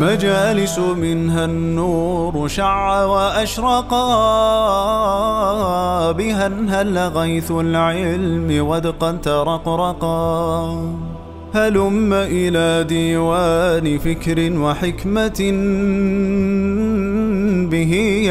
مجالس منها النور شع وأشرقا بها انهل غيث العلم ودقا ترقرقا هلم إلى ديوان فكر وحكمة به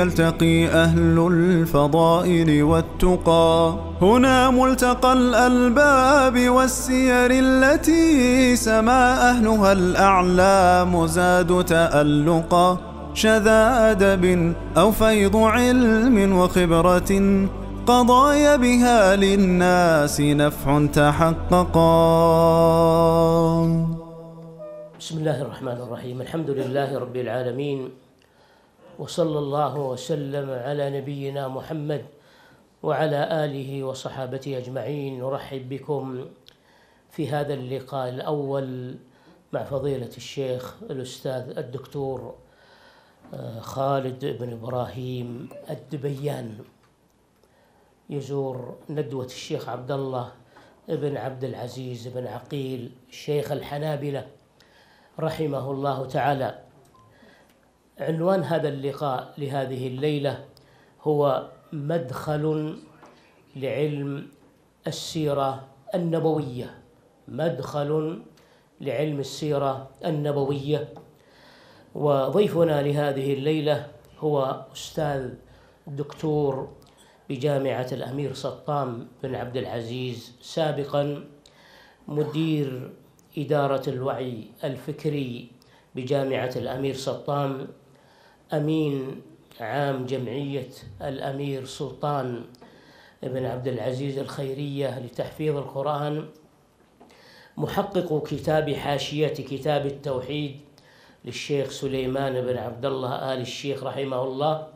يلتقي أهل الفضائل والتقى هنا ملتقى الألباب والسير التي سما أهلها الأعلام زاد تألقا شذا أدب أو فيض علم وخبرة قضايا بها للناس نفع تحققا بسم الله الرحمن الرحيم الحمد لله رب العالمين وصلى الله وسلم على نبينا محمد وعلى آله وصحابته أجمعين نرحب بكم في هذا اللقاء الأول مع فضيلة الشيخ الأستاذ الدكتور آه، خالد بن إبراهيم الدبيان يزور ندوة الشيخ عبد الله بن عبد العزيز بن عقيل شيخ الحنابلة رحمه الله تعالى عنوان هذا اللقاء لهذه الليله هو مدخل لعلم السيره النبويه مدخل لعلم السيره النبويه وضيفنا لهذه الليله هو استاذ دكتور بجامعه الامير سطام بن عبد العزيز سابقا مدير اداره الوعي الفكري بجامعه الامير سطام أمين عام جمعية الأمير سلطان بن عبد العزيز الخيرية لتحفيظ القرآن محقق كتاب حاشية كتاب التوحيد للشيخ سليمان بن عبد الله آل الشيخ رحمه الله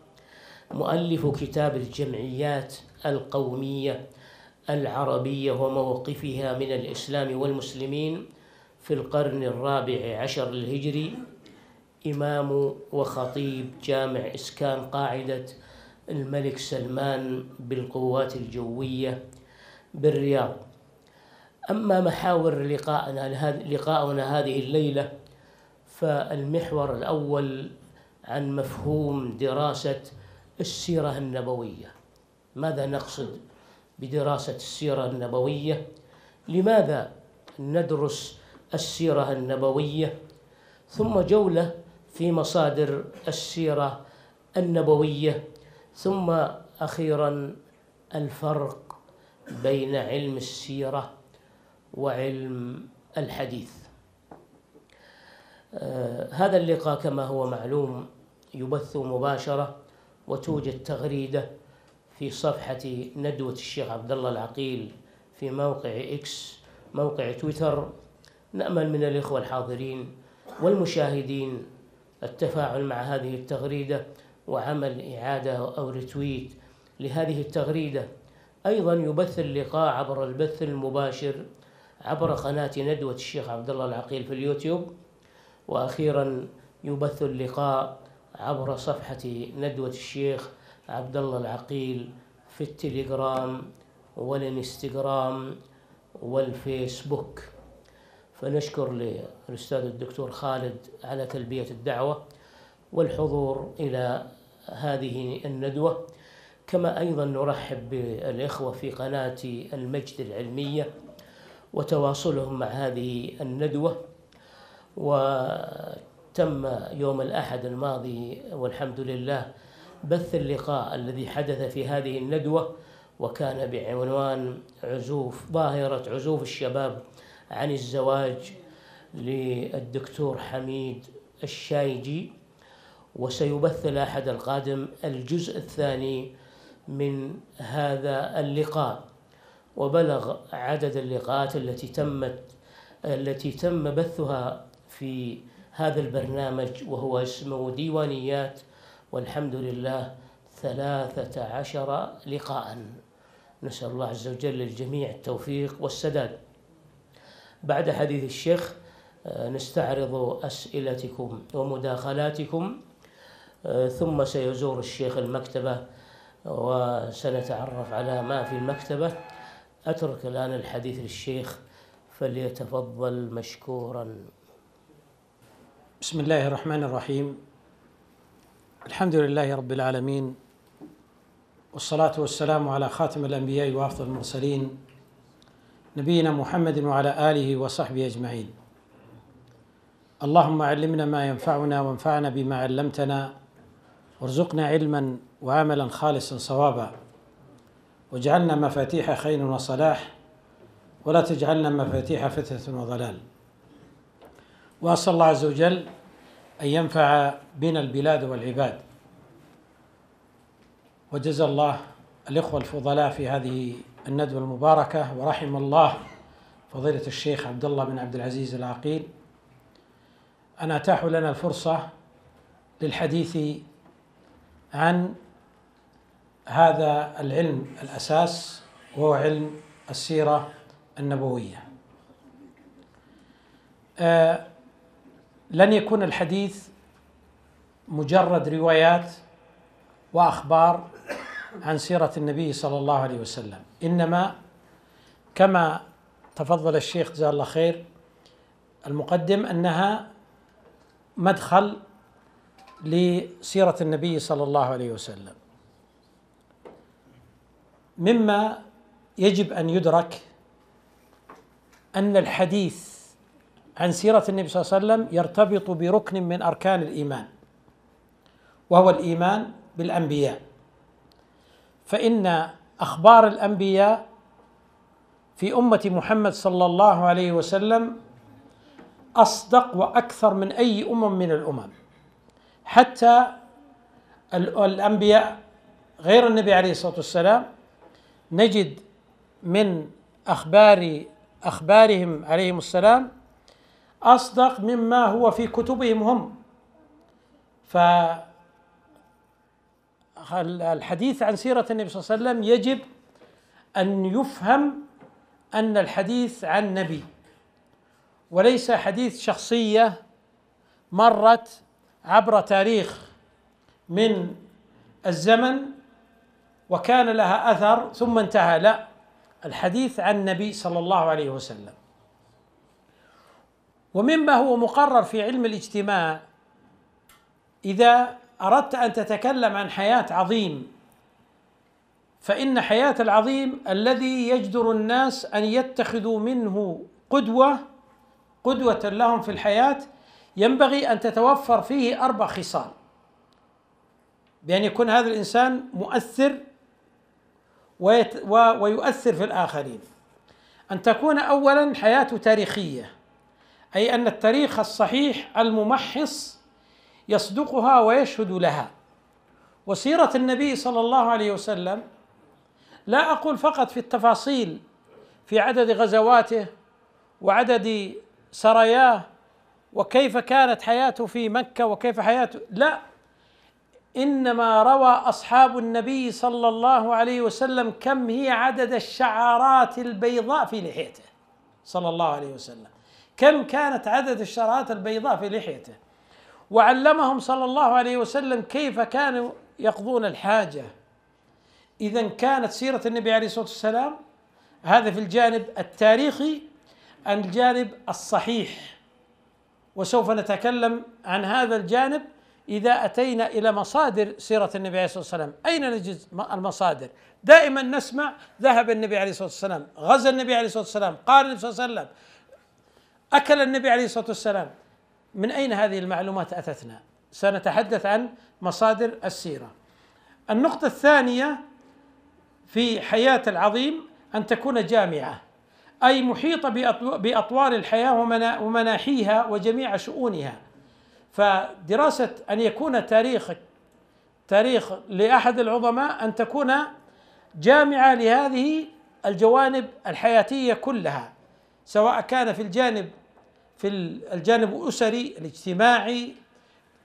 مؤلف كتاب الجمعيات القومية العربية وموقفها من الإسلام والمسلمين في القرن الرابع عشر الهجري إمام وخطيب جامع إسكان قاعدة الملك سلمان بالقوات الجوية بالرياض أما محاور لقاءنا, لقاءنا هذه الليلة فالمحور الأول عن مفهوم دراسة السيرة النبوية ماذا نقصد بدراسة السيرة النبوية لماذا ندرس السيرة النبوية ثم جولة في مصادر السيرة النبوية ثم أخيرا الفرق بين علم السيرة وعلم الحديث آه، هذا اللقاء كما هو معلوم يبث مباشرة وتوجد تغريدة في صفحة ندوة الشيخ عبد الله العقيل في موقع إكس موقع تويتر نأمل من الإخوة الحاضرين والمشاهدين التفاعل مع هذه التغريدة وعمل إعادة أو رتويت لهذه التغريدة أيضا يبث اللقاء عبر البث المباشر عبر قناة ندوة الشيخ عبد الله العقيل في اليوتيوب وأخيرا يبث اللقاء عبر صفحة ندوة الشيخ عبد الله العقيل في التليجرام والانستغرام والفيسبوك فنشكر للأستاذ الدكتور خالد على تلبية الدعوة والحضور إلى هذه الندوة كما أيضا نرحب بالإخوة في قناة المجد العلمية وتواصلهم مع هذه الندوة وتم يوم الأحد الماضي والحمد لله بث اللقاء الذي حدث في هذه الندوة وكان بعنوان عزوف ظاهرة عزوف الشباب عن الزواج للدكتور حميد الشايجي وسيبث الأحد القادم الجزء الثاني من هذا اللقاء وبلغ عدد اللقاءات التي تمت التي تم بثها في هذا البرنامج وهو اسمه ديوانيات والحمد لله ثلاثة عشر لقاء نسأل الله عز وجل للجميع التوفيق والسداد بعد حديث الشيخ آه، نستعرض أسئلتكم ومداخلاتكم آه، ثم سيزور الشيخ المكتبة وسنتعرف على ما في المكتبة أترك الآن الحديث للشيخ فليتفضل مشكورا بسم الله الرحمن الرحيم الحمد لله رب العالمين والصلاة والسلام على خاتم الأنبياء وأفضل المرسلين نبينا محمد وعلى آله وصحبه أجمعين اللهم علمنا ما ينفعنا وانفعنا بما علمتنا وارزقنا علما وعملا خالصا صوابا واجعلنا مفاتيح خير وصلاح ولا تجعلنا مفاتيح فتنة وضلال وأسأل الله عز وجل أن ينفع بنا البلاد والعباد وجزا الله الإخوة الفضلاء في هذه الندوة المباركة ورحم الله فضيلة الشيخ عبد الله بن عبد العزيز العقيل أن أتاحوا لنا الفرصة للحديث عن هذا العلم الأساس وهو علم السيرة النبوية آه لن يكون الحديث مجرد روايات وأخبار عن سيرة النبي صلى الله عليه وسلم إنما كما تفضل الشيخ جزاه الله خير المقدم أنها مدخل لسيرة النبي صلى الله عليه وسلم مما يجب أن يدرك أن الحديث عن سيرة النبي صلى الله عليه وسلم يرتبط بركن من أركان الإيمان وهو الإيمان بالأنبياء فان اخبار الانبياء في امه محمد صلى الله عليه وسلم اصدق واكثر من اي امم من الامم حتى الانبياء غير النبي عليه الصلاه والسلام نجد من اخبار اخبارهم عليهم السلام اصدق مما هو في كتبهم هم ف الحديث عن سيرة النبي صلى الله عليه وسلم يجب أن يفهم أن الحديث عن نبي وليس حديث شخصية مرت عبر تاريخ من الزمن وكان لها أثر ثم انتهى لا الحديث عن النبي صلى الله عليه وسلم ومما هو مقرر في علم الاجتماع إذا اردت ان تتكلم عن حياه عظيم فان حياه العظيم الذي يجدر الناس ان يتخذوا منه قدوه قدوه لهم في الحياه ينبغي ان تتوفر فيه اربع خصال بان يكون هذا الانسان مؤثر ويت ويؤثر في الاخرين ان تكون اولا حياته تاريخيه اي ان التاريخ الصحيح الممحص يصدقها ويشهد لها وسيره النبي صلى الله عليه وسلم لا اقول فقط في التفاصيل في عدد غزواته وعدد سراياه وكيف كانت حياته في مكه وكيف حياته لا انما روى اصحاب النبي صلى الله عليه وسلم كم هي عدد الشعرات البيضاء في لحيته صلى الله عليه وسلم كم كانت عدد الشعرات البيضاء في لحيته وعلمهم صلى الله عليه وسلم كيف كانوا يقضون الحاجه اذا كانت سيره النبي عليه الصلاه والسلام هذا في الجانب التاريخي الجانب الصحيح وسوف نتكلم عن هذا الجانب إذا أتينا إلى مصادر سيرة النبي عليه الصلاة والسلام أين نجد المصادر؟ دائما نسمع ذهب النبي عليه الصلاة والسلام غزا النبي عليه الصلاة والسلام قال النبي صلى الله عليه وسلم أكل النبي عليه الصلاة والسلام من اين هذه المعلومات اتتنا؟ سنتحدث عن مصادر السيره. النقطه الثانيه في حياه العظيم ان تكون جامعه اي محيطه باطوار الحياه ومناحيها وجميع شؤونها. فدراسه ان يكون تاريخك تاريخ لاحد العظماء ان تكون جامعه لهذه الجوانب الحياتيه كلها سواء كان في الجانب في الجانب الأسري الاجتماعي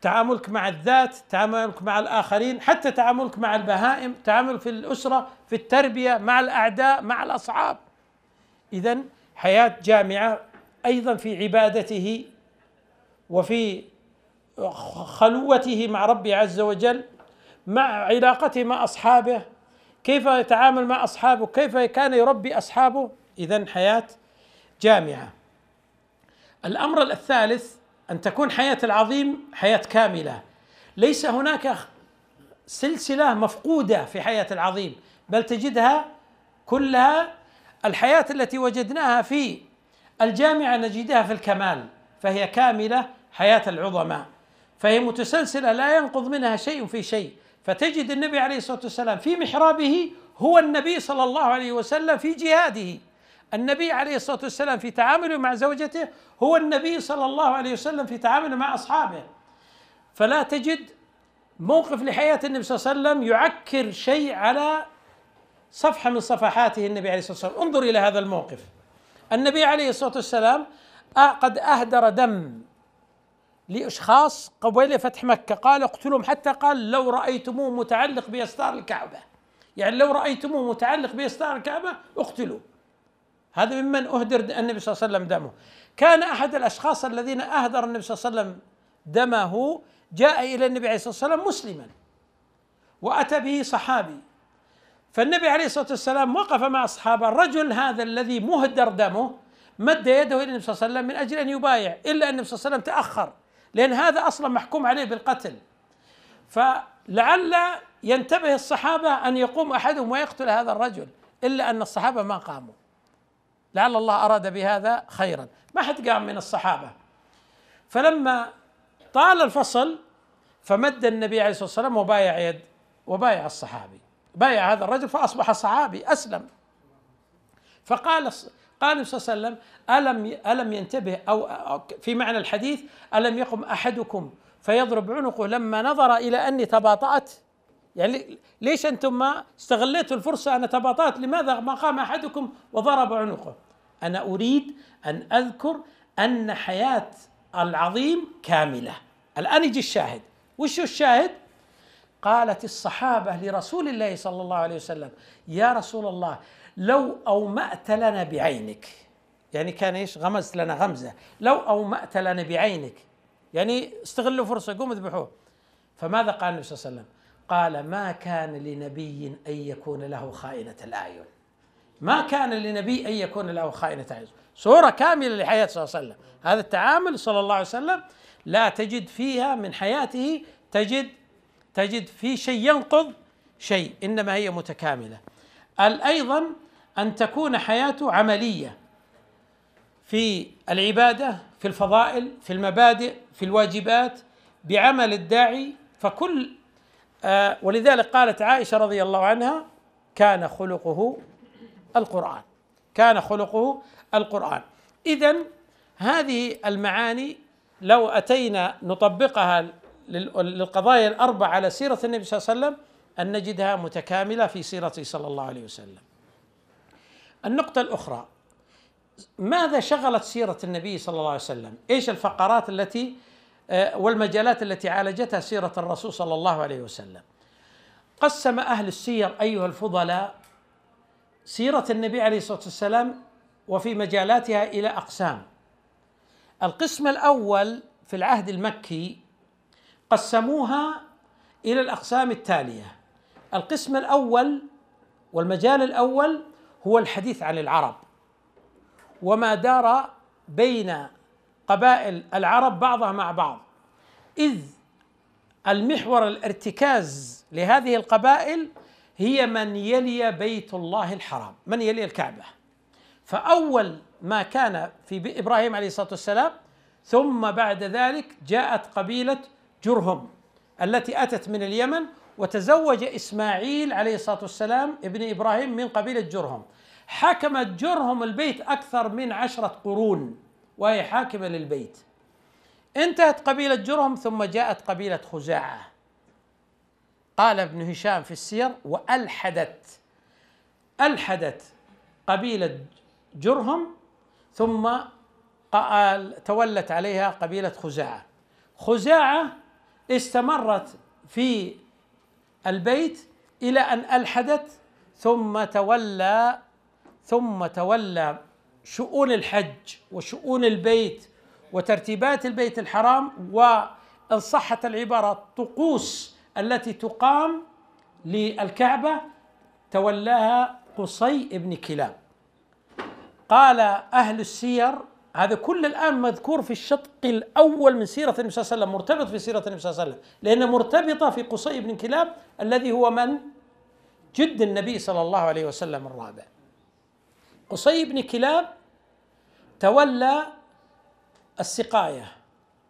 تعاملك مع الذات تعاملك مع الآخرين حتى تعاملك مع البهائم تعامل في الأسرة في التربية مع الأعداء مع الأصحاب إذا حياة جامعة أيضا في عبادته وفي خلوته مع ربه عز وجل مع علاقته مع أصحابه كيف يتعامل مع أصحابه كيف كان يربي أصحابه إذا حياة جامعة الامر الثالث ان تكون حياه العظيم حياه كامله ليس هناك سلسله مفقوده في حياه العظيم بل تجدها كلها الحياه التي وجدناها في الجامعه نجدها في الكمال فهي كامله حياه العظماء فهي متسلسله لا ينقض منها شيء في شيء فتجد النبي عليه الصلاه والسلام في محرابه هو النبي صلى الله عليه وسلم في جهاده النبي عليه الصلاه والسلام في تعامله مع زوجته هو النبي صلى الله عليه وسلم في تعامله مع اصحابه فلا تجد موقف لحياه النبي صلى الله عليه وسلم يعكر شيء على صفحه من صفحاته النبي عليه الصلاه والسلام انظر الى هذا الموقف النبي عليه الصلاه والسلام آه، قد اهدر دم لاشخاص قبيل فتح مكه قال اقتلهم حتى قال لو رايتموه متعلق باستار الكعبه يعني لو رايتموه متعلق باستار الكعبه اقتلوه هذا ممن أهدر النبي صلى الله عليه وسلم دمه كان أحد الأشخاص الذين أهدر النبي صلى الله عليه وسلم دمه جاء إلى النبي عليه الصلاة والسلام مسلما وأتى به صحابي فالنبي عليه الصلاة والسلام وقف مع أصحابه الرجل هذا الذي مهدر دمه مد يده إلى النبي صلى الله عليه وسلم من أجل أن يبايع إلا أن النبي صلى الله عليه وسلم تأخر لأن هذا أصلا محكوم عليه بالقتل فلعل ينتبه الصحابة أن يقوم أحدهم ويقتل هذا الرجل إلا أن الصحابة ما قاموا لعل الله أراد بهذا خيرا ما حد قام من الصحابة فلما طال الفصل فمد النبي عليه الصلاة والسلام وبايع يد وبايع الصحابي بايع هذا الرجل فأصبح صحابي أسلم فقال قال صلى الله عليه وسلم ألم ألم ينتبه أو في معنى الحديث ألم يقم أحدكم فيضرب عنقه لما نظر إلى أني تباطأت يعني ليش انتم ما استغليتوا الفرصه انا تباطات لماذا ما قام احدكم وضرب عنقه؟ انا اريد ان اذكر ان حياه العظيم كامله. الان يجي الشاهد، وش الشاهد؟ قالت الصحابه لرسول الله صلى الله عليه وسلم: يا رسول الله لو اومأت لنا بعينك يعني كان ايش؟ غمزت لنا غمزه، لو اومأت لنا بعينك يعني استغلوا فرصه قوموا اذبحوه. فماذا قال النبي صلى الله عليه وسلم؟ قال ما كان لنبي أن يكون له خائنة الأعين ما كان لنبي أن يكون له خائنة أعين صورة كاملة لحياة صلى الله عليه وسلم هذا التعامل صلى الله عليه وسلم لا تجد فيها من حياته تجد تجد في شيء ينقض شيء إنما هي متكاملة أيضا أن تكون حياته عملية في العبادة في الفضائل في المبادئ في الواجبات بعمل الداعي فكل آه، ولذلك قالت عائشه رضي الله عنها كان خلقه القران كان خلقه القران اذا هذه المعاني لو اتينا نطبقها للقضايا الاربع على سيره النبي صلى الله عليه وسلم ان نجدها متكامله في سيرته صلى الله عليه وسلم النقطه الاخرى ماذا شغلت سيره النبي صلى الله عليه وسلم ايش الفقرات التي آه، والمجالات التي عالجتها سيره الرسول صلى الله عليه وسلم. قسم اهل السير ايها الفضلاء سيره النبي عليه الصلاه والسلام وفي مجالاتها الى اقسام. القسم الاول في العهد المكي قسموها الى الاقسام التاليه. القسم الاول والمجال الاول هو الحديث عن العرب وما دار بين قبائل العرب بعضها مع بعض اذ المحور الارتكاز لهذه القبائل هي من يلي بيت الله الحرام من يلي الكعبه فاول ما كان في ابراهيم عليه الصلاه والسلام ثم بعد ذلك جاءت قبيله جرهم التي اتت من اليمن وتزوج اسماعيل عليه الصلاه والسلام ابن ابراهيم من قبيله جرهم حكمت جرهم البيت اكثر من عشره قرون وهي حاكمة للبيت انتهت قبيلة جرهم ثم جاءت قبيلة خزاعة قال ابن هشام في السير وألحدت ألحدت قبيلة جرهم ثم قال تولت عليها قبيلة خزاعة خزاعة استمرت في البيت إلى أن ألحدت ثم تولى ثم تولى شؤون الحج وشؤون البيت وترتيبات البيت الحرام وان صحت العباره الطقوس التي تقام للكعبه تولاها قصي بن كلاب قال اهل السير هذا كل الان مذكور في الشق الاول من سيره النبي صلى الله عليه وسلم مرتبط في سيره النبي صلى الله عليه وسلم لأن مرتبطه في قصي بن كلاب الذي هو من جد النبي صلى الله عليه وسلم الرابع قصي بن كلاب تولى السقايه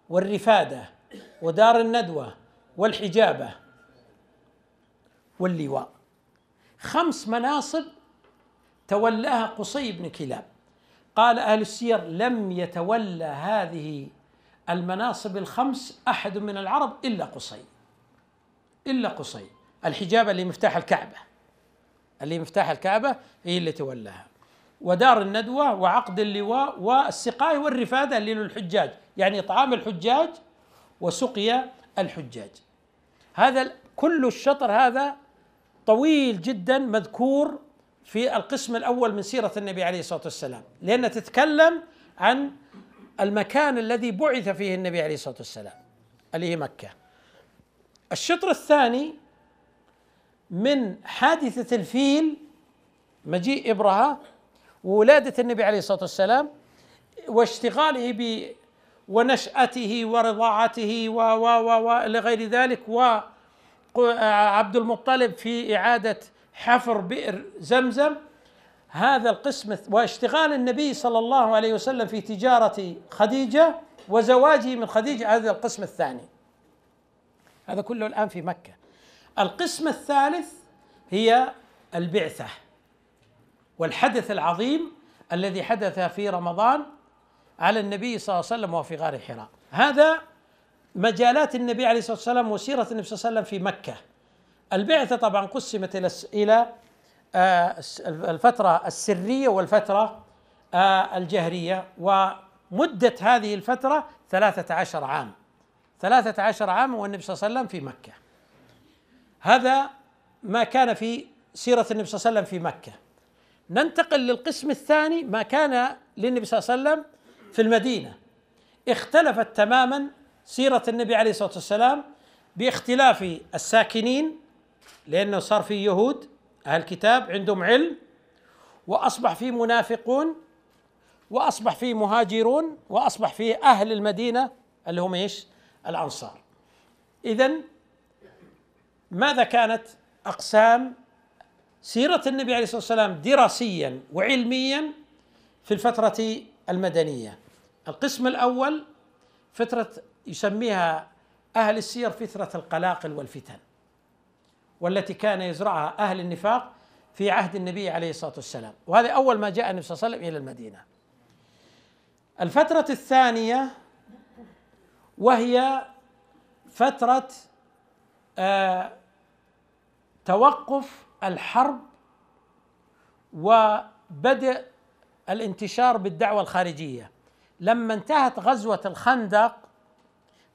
والرفاده ودار الندوه والحجابه واللواء خمس مناصب تولاها قصي بن كلاب قال اهل السير لم يتولى هذه المناصب الخمس احد من العرب الا قصي الا قصي الحجابه اللي مفتاح الكعبه اللي مفتاح الكعبه هي اللي تولاها ودار الندوة وعقد اللواء والسقاية والرفادة للحجاج يعني إطعام الحجاج وسقيا الحجاج هذا كل الشطر هذا طويل جدا مذكور في القسم الأول من سيرة النبي عليه الصلاة والسلام لأن تتكلم عن المكان الذي بعث فيه النبي عليه الصلاة والسلام اللي هي مكة الشطر الثاني من حادثة الفيل مجيء إبرهة ولاده النبي عليه الصلاه والسلام واشتغاله ب ونشأته ورضاعته و و و و لغير ذلك و عبد المطلب في إعادة حفر بئر زمزم هذا القسم واشتغال النبي صلى الله عليه وسلم في تجارة خديجة وزواجه من خديجة هذا القسم الثاني هذا كله الآن في مكة القسم الثالث هي البعثة والحدث العظيم الذي حدث في رمضان على النبي صلى الله عليه وسلم وفي غار حراء هذا مجالات النبي عليه الصلاه والسلام وسيره النبي صلى الله عليه وسلم في مكه البعثه طبعا قسمت الى الى آه، الفتره السريه والفتره آه، الجهريه ومده هذه الفتره 13 عام 13 عام والنبي صلى الله عليه وسلم في مكه هذا ما كان في سيره النبي صلى الله عليه وسلم في مكه ننتقل للقسم الثاني ما كان للنبي صلى الله عليه وسلم في المدينه اختلفت تماما سيره النبي عليه الصلاه والسلام باختلاف الساكنين لانه صار في يهود اهل الكتاب عندهم علم واصبح في منافقون واصبح في مهاجرون واصبح في اهل المدينه اللي هم ايش؟ الانصار. اذا ماذا كانت اقسام سيرة النبي عليه الصلاة والسلام دراسيا وعلميا في الفترة المدنية القسم الأول فترة يسميها أهل السير فترة القلاقل والفتن والتي كان يزرعها أهل النفاق في عهد النبي عليه الصلاة والسلام وهذا أول ما جاء النبي صلى الله عليه وسلم إلى المدينة الفترة الثانية وهي فترة آه توقف الحرب وبدء الانتشار بالدعوه الخارجيه لما انتهت غزوه الخندق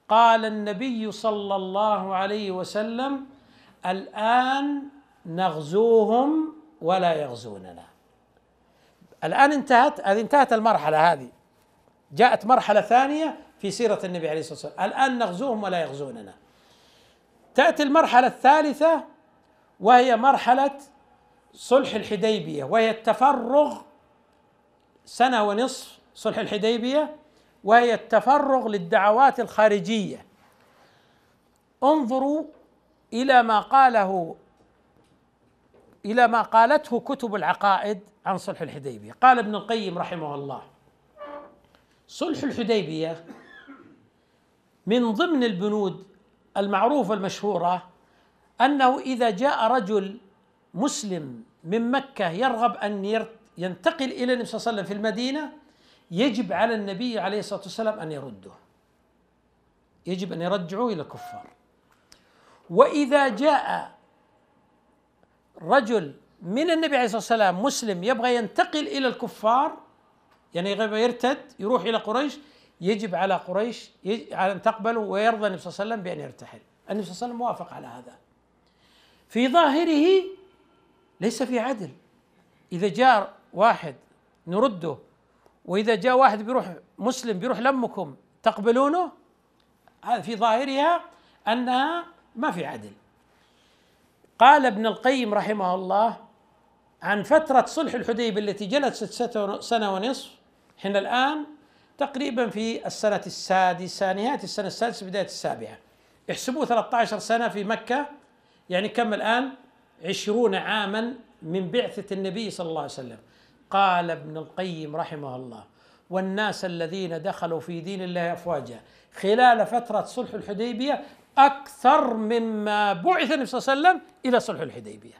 قال النبي صلى الله عليه وسلم الان نغزوهم ولا يغزوننا الان انتهت هذه انتهت المرحله هذه جاءت مرحله ثانيه في سيره النبي عليه الصلاه والسلام الان نغزوهم ولا يغزوننا تاتي المرحله الثالثه وهي مرحله صلح الحديبيه وهي التفرغ سنه ونصف صلح الحديبيه وهي التفرغ للدعوات الخارجيه انظروا الى ما قاله الى ما قالته كتب العقائد عن صلح الحديبيه قال ابن القيم رحمه الله صلح الحديبيه من ضمن البنود المعروفه المشهوره انه اذا جاء رجل مسلم من مكه يرغب ان ينتقل الى النبي صلى الله عليه وسلم في المدينه يجب على النبي عليه الصلاه والسلام ان يرده يجب ان يرجعوه الى الكفار واذا جاء رجل من النبي عليه الصلاه والسلام مسلم يبغى ينتقل الى الكفار يعني يبغى يرتد يروح الى قريش يجب على قريش على ان تقبله ويرضى النبي صلى الله عليه وسلم بان يرتحل النبي صلى الله عليه وسلم وافق على هذا في ظاهره ليس في عدل إذا جاء واحد نرده وإذا جاء واحد بيروح مسلم بيروح لمكم تقبلونه هذا في ظاهرها أنها ما في عدل قال ابن القيم رحمه الله عن فترة صلح الحديبية التي جلست سنة ونصف احنا الآن تقريبا في السنة السادسة نهاية السنة السادسة بداية السابعة احسبوا 13 سنة في مكة يعني كم الآن عشرون عاما من بعثة النبي صلى الله عليه وسلم قال ابن القيم رحمه الله والناس الذين دخلوا في دين الله أفواجا خلال فترة صلح الحديبية أكثر مما بعث النبي صلى الله عليه وسلم إلى صلح الحديبية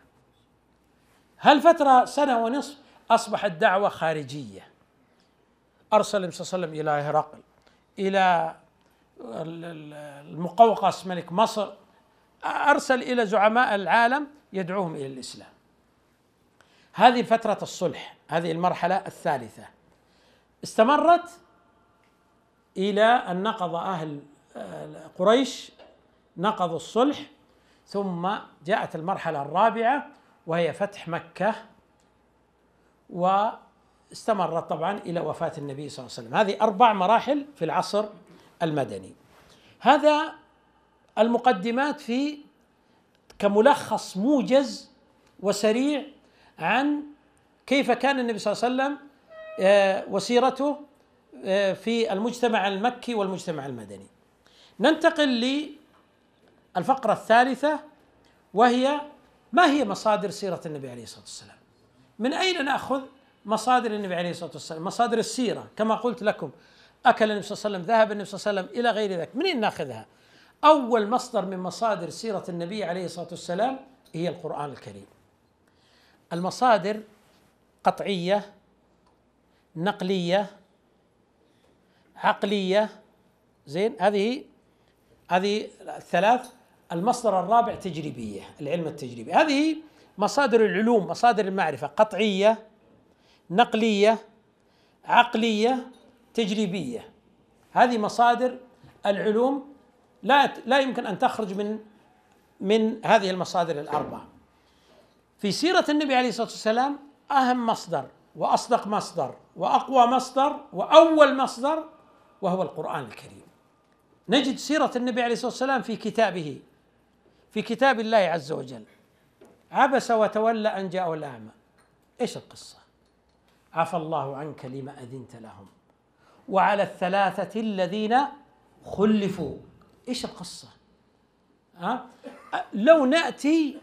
هل فترة سنة ونصف أصبحت دعوة خارجية أرسل النبي صلى الله عليه وسلم إلى هرقل إلى المقوقس ملك مصر أرسل إلى زعماء العالم يدعوهم إلى الإسلام هذه فترة الصلح هذه المرحلة الثالثة استمرت إلى أن نقض أهل آه، قريش نقضوا الصلح ثم جاءت المرحلة الرابعة وهي فتح مكة واستمرت طبعا إلى وفاة النبي صلى الله عليه وسلم هذه أربع مراحل في العصر المدني هذا المقدمات في كملخص موجز وسريع عن كيف كان النبي صلى الله عليه وسلم آه، وسيرته آه، في المجتمع المكي والمجتمع المدني ننتقل للفقرة الثالثة وهي ما هي مصادر سيرة النبي عليه الصلاة والسلام من أين نأخذ مصادر النبي عليه الصلاة والسلام مصادر السيرة كما قلت لكم أكل النبي صلى الله عليه وسلم ذهب النبي صلى الله عليه وسلم إلى غير ذلك من أين نأخذها أول مصدر من مصادر سيرة النبي عليه الصلاة والسلام هي القرآن الكريم المصادر قطعية نقلية عقلية زين هذه هذه الثلاث المصدر الرابع تجريبية العلم التجريبي هذه مصادر العلوم مصادر المعرفة قطعية نقلية عقلية تجريبية هذه مصادر العلوم لا لا يمكن ان تخرج من من هذه المصادر الاربعه. في سيره النبي عليه الصلاه والسلام اهم مصدر واصدق مصدر واقوى مصدر واول مصدر وهو القران الكريم. نجد سيره النبي عليه الصلاه والسلام في كتابه في كتاب الله عز وجل. عبس وتولى ان جاءه الاعمى. ايش القصه؟ عفى الله عنك لما اذنت لهم وعلى الثلاثه الذين خلفوا ايش القصه؟ ها؟ لو ناتي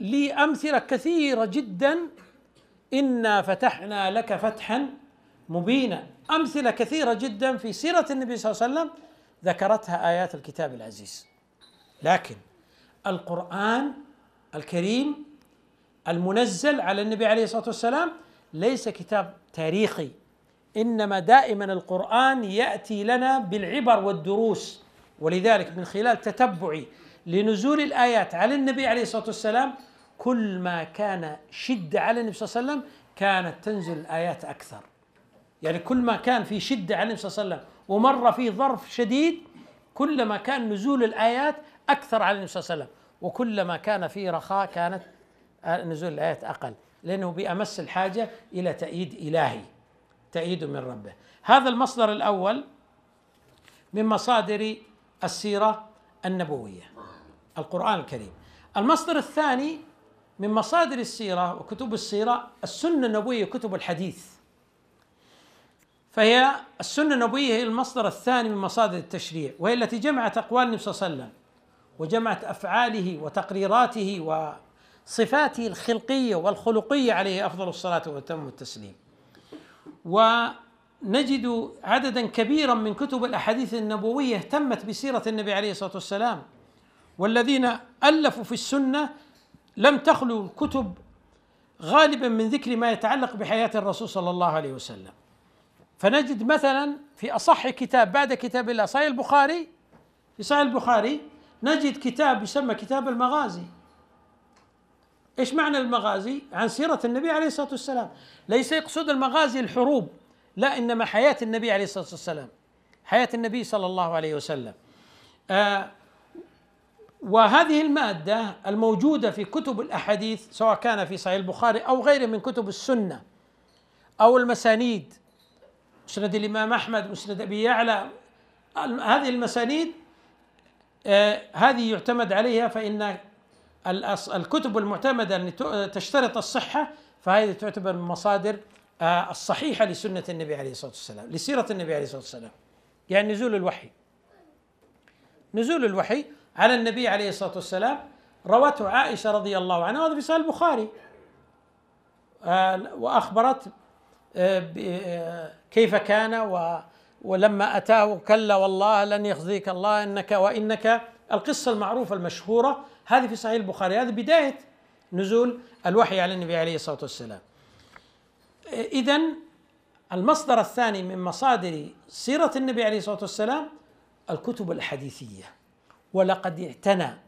لامثله كثيره جدا انا فتحنا لك فتحا مبينا امثله كثيره جدا في سيره النبي صلى الله عليه وسلم ذكرتها ايات الكتاب العزيز لكن القران الكريم المنزل على النبي عليه الصلاه والسلام ليس كتاب تاريخي انما دائما القران ياتي لنا بالعبر والدروس ولذلك من خلال تتبعي لنزول الآيات على النبي عليه الصلاة والسلام كل ما كان شدة على النبي صلى الله عليه وسلم كانت تنزل الآيات أكثر يعني كل ما كان في شدة على النبي صلى الله عليه وسلم ومر في ظرف شديد كلما كان نزول الآيات أكثر على النبي صلى الله عليه وسلم وكلما كان في رخاء كانت نزول الآيات أقل لأنه بأمس الحاجة إلى تأييد إلهي تأييد من ربه هذا المصدر الأول من مصادر السيرة النبوية القرآن الكريم المصدر الثاني من مصادر السيرة وكتب السيرة السنة النبوية كتب الحديث فهي السنة النبوية هي المصدر الثاني من مصادر التشريع وهي التي جمعت أقوال النبي صلى الله عليه وسلم وجمعت أفعاله وتقريراته وصفاته الخلقية والخلقية عليه أفضل الصلاة وأتم التسليم و نجد عددا كبيرا من كتب الاحاديث النبويه اهتمت بسيره النبي عليه الصلاه والسلام والذين الفوا في السنه لم تخلو الكتب غالبا من ذكر ما يتعلق بحياه الرسول صلى الله عليه وسلم فنجد مثلا في اصح كتاب بعد كتاب الله صحيح البخاري في صحيح البخاري نجد كتاب يسمى كتاب المغازي ايش معنى المغازي؟ عن سيره النبي عليه الصلاه والسلام ليس يقصد المغازي الحروب لا انما حياه النبي عليه الصلاه والسلام حياه النبي صلى الله عليه وسلم آه وهذه الماده الموجوده في كتب الاحاديث سواء كان في صحيح البخاري او غيره من كتب السنه او المسانيد مسند الامام احمد مسند ابي يعلى هذه المسانيد آه هذه يعتمد عليها فان الكتب المعتمده تشترط الصحه فهذه تعتبر من مصادر آه، الصحيحه لسنه النبي عليه الصلاه والسلام، لسيره النبي عليه الصلاه والسلام. يعني نزول الوحي. نزول الوحي على النبي عليه الصلاه والسلام روته عائشه رضي الله عنها وهذا في صحيح البخاري. آه، واخبرت آه، كيف كان ولما اتاه كلا والله لن يخزيك الله انك وانك القصه المعروفه المشهوره هذه في صحيح البخاري هذه بدايه نزول الوحي على النبي عليه الصلاه والسلام. إذا المصدر الثاني من مصادر سيرة النبي عليه الصلاة والسلام الكتب الحديثية ولقد اعتنى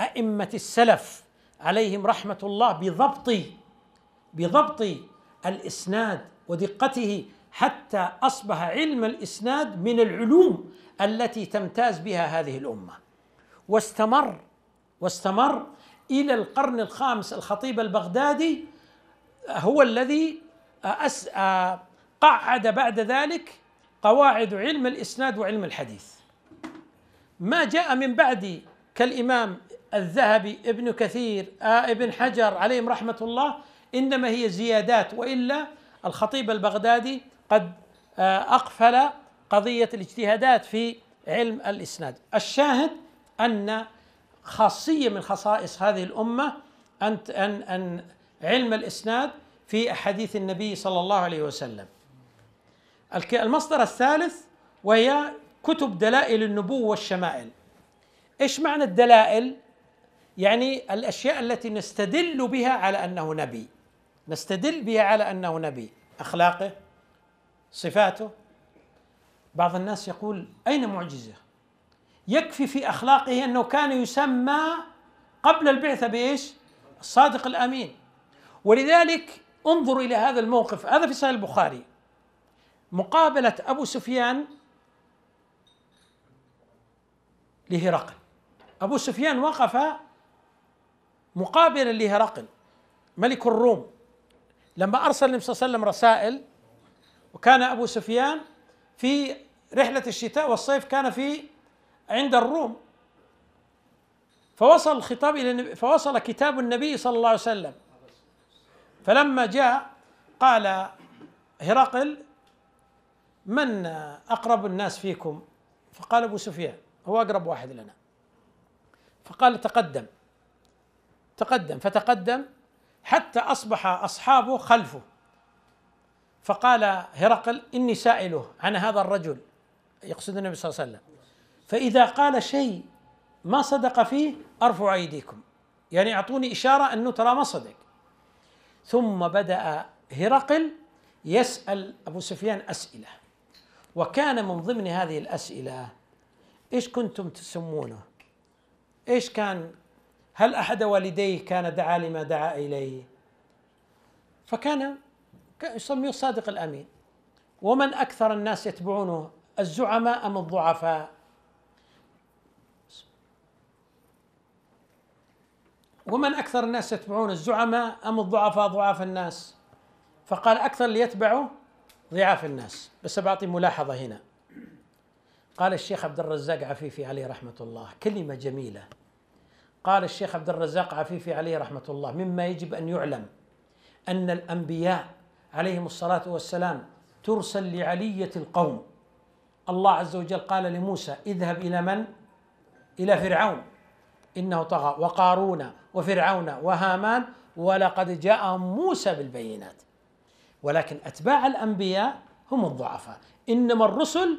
أئمة السلف عليهم رحمة الله بضبط بضبط الإسناد ودقته حتى أصبح علم الإسناد من العلوم التي تمتاز بها هذه الأمة واستمر واستمر إلى القرن الخامس الخطيب البغدادي هو الذي أس آه، قعد بعد ذلك قواعد علم الإسناد وعلم الحديث ما جاء من بعد كالإمام الذهبي ابن كثير آه، ابن حجر عليهم رحمة الله إنما هي زيادات وإلا الخطيب البغدادي قد آه، أقفل قضية الاجتهادات في علم الإسناد الشاهد أن خاصية من خصائص هذه الأمة أن أن علم الإسناد في أحاديث النبي صلى الله عليه وسلم المصدر الثالث وهي كتب دلائل النبوة والشمائل إيش معنى الدلائل؟ يعني الأشياء التي نستدل بها على أنه نبي نستدل بها على أنه نبي أخلاقه صفاته بعض الناس يقول أين معجزة؟ يكفي في أخلاقه أنه كان يسمى قبل البعثة بإيش؟ الصادق الأمين ولذلك انظر الى هذا الموقف هذا في صحيح البخاري مقابله ابو سفيان لهرقل ابو سفيان وقف مقابلا لهرقل ملك الروم لما ارسل النبي صلى الله عليه وسلم رسائل وكان ابو سفيان في رحله الشتاء والصيف كان في عند الروم فوصل الخطاب الى فوصل كتاب النبي صلى الله عليه وسلم فلما جاء قال هرقل من اقرب الناس فيكم؟ فقال ابو سفيان هو اقرب واحد لنا فقال تقدم تقدم فتقدم حتى اصبح اصحابه خلفه فقال هرقل اني سائله عن هذا الرجل يقصد النبي صلى الله عليه وسلم فاذا قال شيء ما صدق فيه ارفع ايديكم يعني اعطوني اشاره انه ترى ما صدق ثم بدأ هرقل يسأل أبو سفيان أسئلة وكان من ضمن هذه الأسئلة إيش كنتم تسمونه إيش كان هل أحد والديه كان دعا لما دعا إليه فكان يسميه الصادق الأمين ومن أكثر الناس يتبعونه الزعماء أم الضعفاء ومن أكثر الناس يتبعون الزعماء أم الضعفاء ضعاف الناس فقال أكثر اللي يتبعوا ضعاف الناس بس بعطي ملاحظة هنا قال الشيخ عبد الرزاق عفيفي عليه رحمة الله كلمة جميلة قال الشيخ عبد الرزاق عفيفي عليه رحمة الله مما يجب أن يعلم أن الأنبياء عليهم الصلاة والسلام ترسل لعلية القوم الله عز وجل قال لموسى اذهب إلى من؟ إلى فرعون انه طغى وقارون وفرعون وهامان ولقد جاءهم موسى بالبينات ولكن اتباع الانبياء هم الضعفاء انما الرسل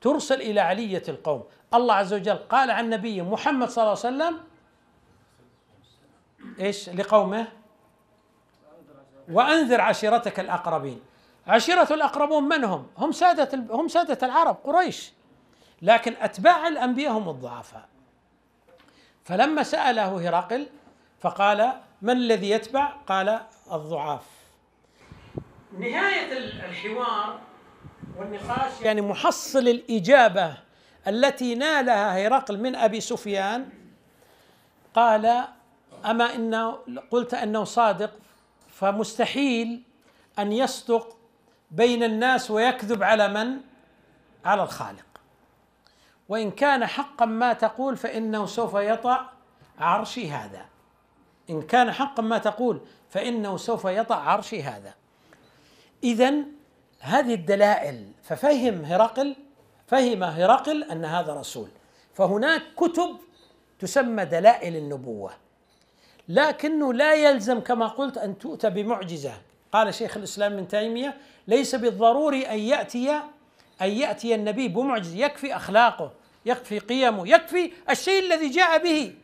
ترسل الى عليه القوم الله عز وجل قال عن نبي محمد صلى الله عليه وسلم ايش لقومه وانذر عشيرتك الاقربين عشيرة الأقربون من هم؟ هم سادة هم سادة العرب قريش لكن أتباع الأنبياء هم الضعفاء فلما سأله هرقل فقال من الذي يتبع؟ قال الضعاف نهاية الحوار والنقاش يعني, يعني محصل الإجابة التي نالها هرقل من أبي سفيان قال أما إنه قلت أنه صادق فمستحيل أن يصدق بين الناس ويكذب على من؟ على الخالق وان كان حقا ما تقول فانه سوف يطأ عرشي هذا ان كان حقا ما تقول فانه سوف يطأ عرشي هذا اذا هذه الدلائل ففهم هرقل فهم هرقل ان هذا رسول فهناك كتب تسمى دلائل النبوه لكنه لا يلزم كما قلت ان تؤتى بمعجزه قال شيخ الاسلام ابن تيميه ليس بالضروري ان ياتي ان ياتي النبي بمعجزه يكفي اخلاقه يكفي قيمه يكفي الشيء الذي جاء به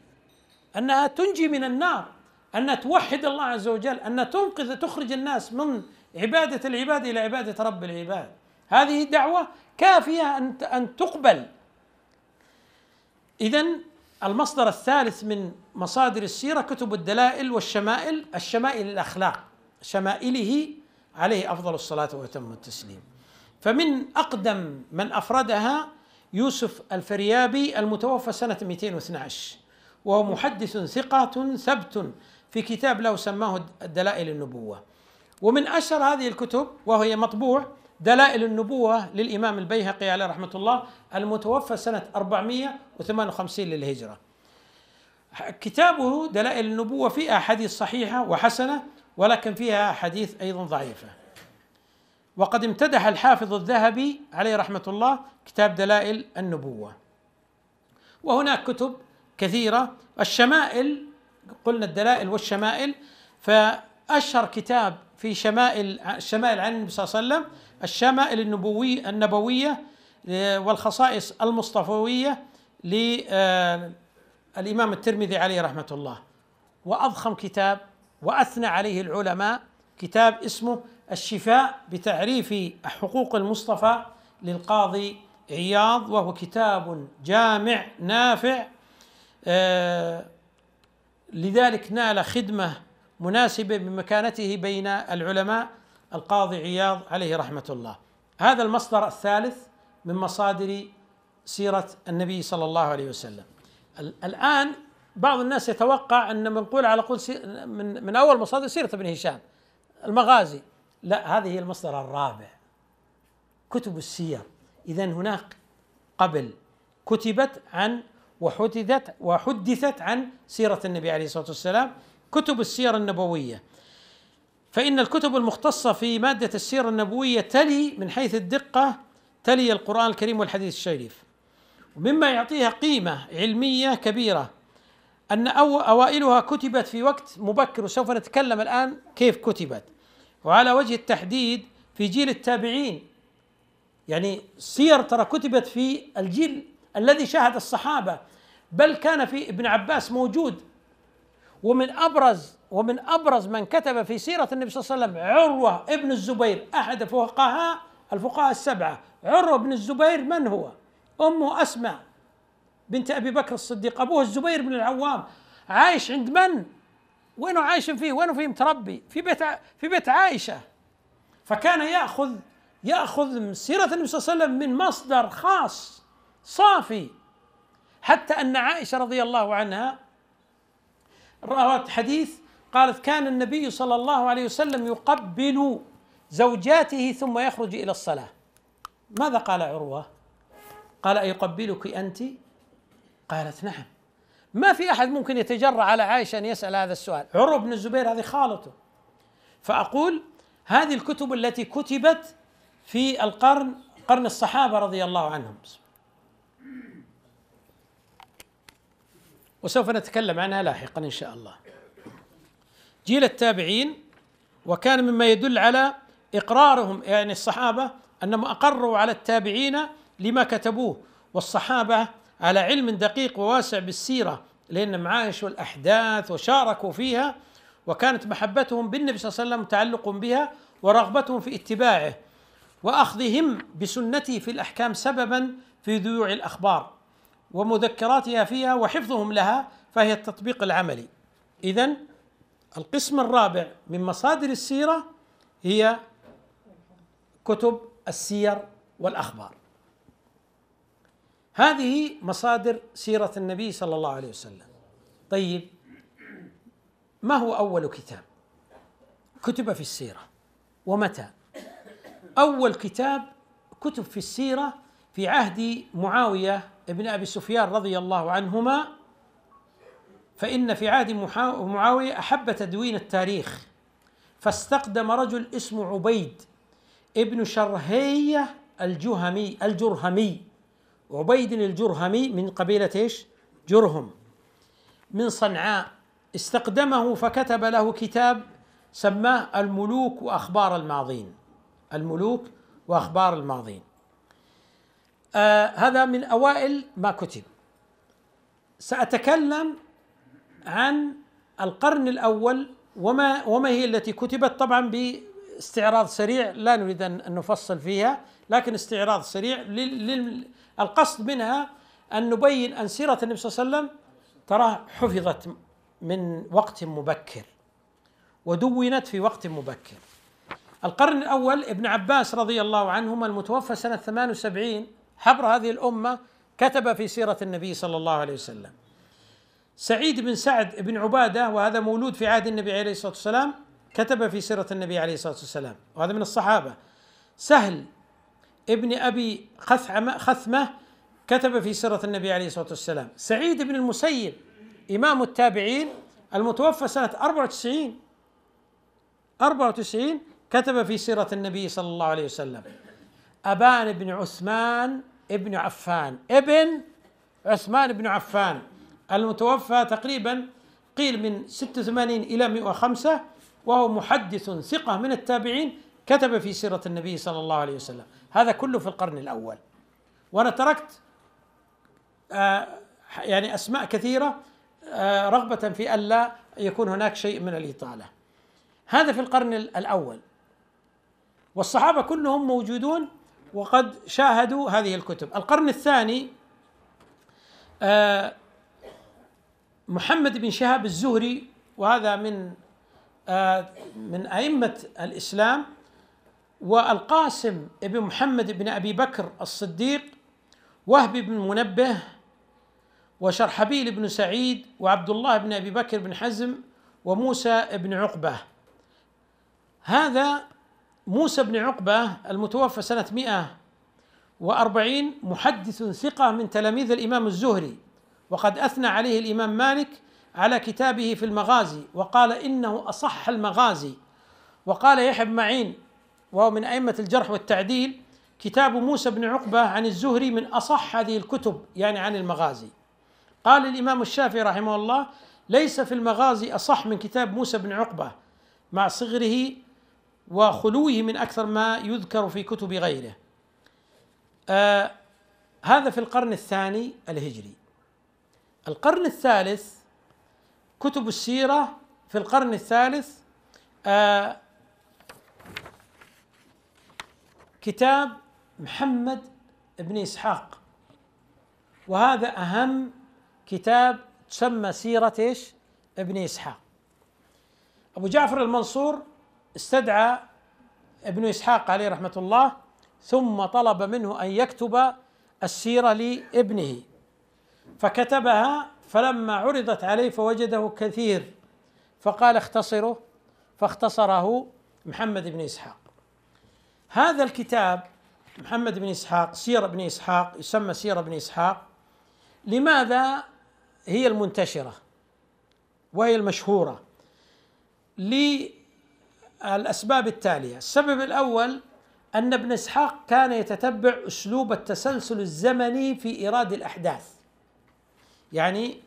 انها تنجي من النار ان توحد الله عز وجل ان تنقذ تخرج الناس من عباده العباد الى عباده رب العباد هذه دعوه كافيه ان ان تقبل اذا المصدر الثالث من مصادر السيره كتب الدلائل والشمائل الشمائل الاخلاق شمائله عليه افضل الصلاه واتم التسليم فمن اقدم من افردها يوسف الفريابي المتوفى سنة 212 وهو محدث ثقة ثبت في كتاب له سماه دلائل النبوة ومن أشهر هذه الكتب وهي مطبوع دلائل النبوة للإمام البيهقي عليه رحمة الله المتوفى سنة 458 للهجرة كتابه دلائل النبوة فيها أحاديث صحيحة وحسنة ولكن فيها أحاديث أيضا ضعيفة وقد امتدح الحافظ الذهبي عليه رحمه الله كتاب دلائل النبوه وهناك كتب كثيره الشمائل قلنا الدلائل والشمائل فاشهر كتاب في شمائل الشمائل عن النبي صلى الله عليه وسلم الشمائل النبويه النبويه والخصائص المصطفويه للامام آه، الترمذي عليه رحمه الله واضخم كتاب واثنى عليه العلماء كتاب اسمه الشفاء بتعريف حقوق المصطفى للقاضي عياض وهو كتاب جامع نافع آه، لذلك نال خدمه مناسبه بمكانته بين العلماء القاضي عياض عليه رحمه الله. هذا المصدر الثالث من مصادر سيره النبي صلى الله عليه وسلم. الان بعض الناس يتوقع ان منقول على قول من من اول مصادر سيره ابن هشام المغازي لا هذه هي المصدر الرابع كتب السير إذا هناك قبل كتبت عن وحدثت وحدثت عن سيرة النبي عليه الصلاة والسلام كتب السير النبوية فإن الكتب المختصة في مادة السيرة النبوية تلي من حيث الدقة تلي القرآن الكريم والحديث الشريف ومما يعطيها قيمة علمية كبيرة أن أوائلها كتبت في وقت مبكر وسوف نتكلم الآن كيف كتبت وعلى وجه التحديد في جيل التابعين يعني سير ترى كتبت في الجيل الذي شاهد الصحابه بل كان في ابن عباس موجود ومن ابرز ومن ابرز من كتب في سيره النبي صلى الله عليه وسلم عروه ابن الزبير احد فقهاء الفقهاء السبعه عروه بن الزبير من هو؟ امه أسمع بنت ابي بكر الصديق ابوه الزبير بن العوام عايش عند من؟ وينه عايش فيه وينه فيه متربي في بيت في بيت عائشة فكان يأخذ يأخذ سيرة النبي صلى الله عليه وسلم من مصدر خاص صافي حتى أن عائشة رضي الله عنها روت حديث قالت كان النبي صلى الله عليه وسلم يقبل زوجاته ثم يخرج إلى الصلاة ماذا قال عروة؟ قال أيقبلك أنت؟ قالت نعم ما في احد ممكن يتجرأ على عائشه ان يسال هذا السؤال عروه بن الزبير هذه خالته فاقول هذه الكتب التي كتبت في القرن قرن الصحابه رضي الله عنهم وسوف نتكلم عنها لاحقا ان شاء الله جيل التابعين وكان مما يدل على اقرارهم يعني الصحابه انهم اقروا على التابعين لما كتبوه والصحابه على علم دقيق وواسع بالسيرة لأنهم معايش الأحداث وشاركوا فيها وكانت محبتهم بالنبي صلى الله عليه وسلم تعلق بها ورغبتهم في اتباعه واخذهم بسنته في الاحكام سببا في ذيوع الاخبار ومذكراتها فيها وحفظهم لها فهي التطبيق العملي. اذا القسم الرابع من مصادر السيره هي كتب السير والاخبار. هذه مصادر سيرة النبي صلى الله عليه وسلم طيب ما هو أول كتاب كتب في السيرة ومتى أول كتاب كتب في السيرة في عهد معاوية ابن أبي سفيان رضي الله عنهما فإن في عهد معاوية أحب تدوين التاريخ فاستقدم رجل اسمه عبيد ابن شرهية الجهمي الجرهمي عبيد الجرهمي من قبيلة ايش؟ جرهم من صنعاء استقدمه فكتب له كتاب سماه الملوك واخبار الماضين الملوك واخبار الماضين آه هذا من اوائل ما كتب ساتكلم عن القرن الاول وما وما هي التي كتبت طبعا باستعراض سريع لا نريد ان نفصل فيها لكن استعراض سريع لل القصد منها أن نبين أن سيرة النبي صلى الله عليه وسلم تراها حفظت من وقت مبكر ودونت في وقت مبكر القرن الأول ابن عباس رضي الله عنهما المتوفى سنة 78 حبر هذه الأمة كتب في سيرة النبي صلى الله عليه وسلم سعيد بن سعد بن عبادة وهذا مولود في عهد النبي عليه الصلاة والسلام كتب في سيرة النبي عليه الصلاة والسلام وهذا من الصحابة سهل ابن أبي خثمة كتب في سيرة النبي عليه الصلاة والسلام سعيد بن المسيب إمام التابعين المتوفى سنة 94 94 كتب في سيرة النبي صلى الله عليه وسلم أبان بن عثمان ابن عفان ابن عثمان بن عفان المتوفى تقريبا قيل من 86 إلى 105 وهو محدث ثقة من التابعين كتب في سيرة النبي صلى الله عليه وسلم هذا كله في القرن الاول وانا تركت آه يعني اسماء كثيره آه رغبه في الا يكون هناك شيء من الاطاله هذا في القرن الاول والصحابه كلهم موجودون وقد شاهدوا هذه الكتب القرن الثاني آه محمد بن شهاب الزهري وهذا من آه، من ائمه الاسلام والقاسم بن محمد بن ابي بكر الصديق وهب بن منبه وشرحبيل بن سعيد وعبد الله بن ابي بكر بن حزم وموسى بن عقبه هذا موسى بن عقبه المتوفى سنه 140 محدث ثقه من تلاميذ الامام الزهري وقد اثنى عليه الامام مالك على كتابه في المغازي وقال انه اصح المغازي وقال يحيى بن معين وهو من أئمة الجرح والتعديل كتاب موسى بن عقبة عن الزهري من أصح هذه الكتب يعني عن المغازي قال الإمام الشافعي رحمه الله ليس في المغازي أصح من كتاب موسى بن عقبة مع صغره وخلوه من أكثر ما يذكر في كتب غيره آه هذا في القرن الثاني الهجري القرن الثالث كتب السيرة في القرن الثالث آه كتاب محمد بن اسحاق وهذا اهم كتاب تسمى سيره ايش؟ ابن اسحاق ابو جعفر المنصور استدعى ابن اسحاق عليه رحمه الله ثم طلب منه ان يكتب السيره لابنه فكتبها فلما عرضت عليه فوجده كثير فقال اختصره فاختصره محمد بن اسحاق هذا الكتاب محمد بن اسحاق سيره بن اسحاق يسمى سيره بن اسحاق لماذا هي المنتشره وهي المشهوره للاسباب التاليه السبب الاول ان ابن اسحاق كان يتتبع اسلوب التسلسل الزمني في ايراد الاحداث يعني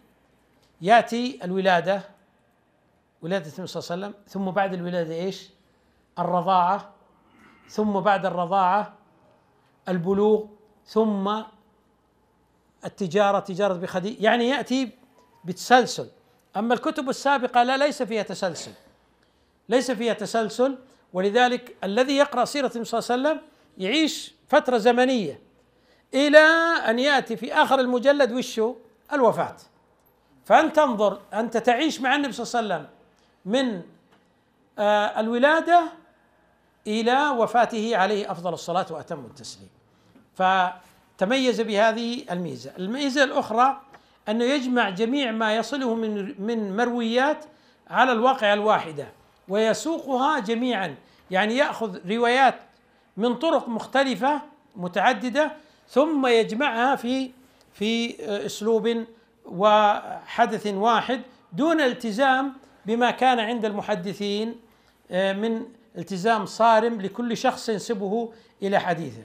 ياتي الولاده ولاده النبي صلى الله عليه وسلم ثم بعد الولاده ايش الرضاعه ثم بعد الرضاعه البلوغ ثم التجاره تجاره بخدي يعني ياتي بتسلسل اما الكتب السابقه لا ليس فيها تسلسل ليس فيها تسلسل ولذلك الذي يقرا سيره النبي صلى الله عليه وسلم يعيش فتره زمنيه الى ان ياتي في اخر المجلد وشو الوفاه فانت تنظر انت تعيش مع النبي صلى الله عليه وسلم من آه، الولاده الى وفاته عليه افضل الصلاه واتم التسليم. فتميز بهذه الميزه، الميزه الاخرى انه يجمع جميع ما يصله من من مرويات على الواقعه الواحده ويسوقها جميعا، يعني ياخذ روايات من طرق مختلفه متعدده ثم يجمعها في في آه، اسلوب وحدث واحد دون التزام بما كان عند المحدثين آه، من التزام صارم لكل شخص ينسبه الى حديثه.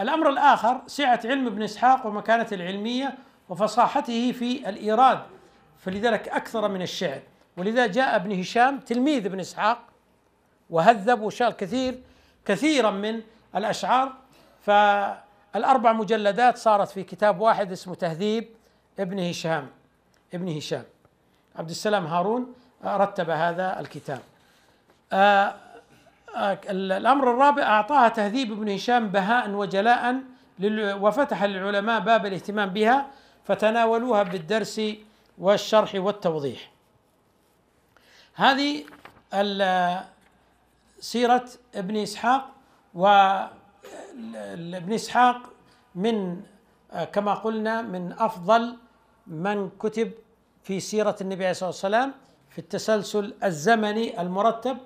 الامر الاخر سعه علم ابن اسحاق ومكانته العلميه وفصاحته في الايراد فلذلك اكثر من الشعر ولذا جاء ابن هشام تلميذ ابن اسحاق وهذب وشال كثير كثيرا من الاشعار فالاربع مجلدات صارت في كتاب واحد اسمه تهذيب ابن هشام ابن هشام عبد السلام هارون رتب هذا الكتاب آه آه، الأمر الرابع أعطاها تهذيب ابن هشام بهاء وجلاء وفتح للعلماء باب الاهتمام بها فتناولوها بالدرس والشرح والتوضيح هذه سيرة ابن إسحاق وابن إسحاق من آه، كما قلنا من أفضل من كتب في سيرة النبي عليه الصلاة والسلام في التسلسل الزمني المرتب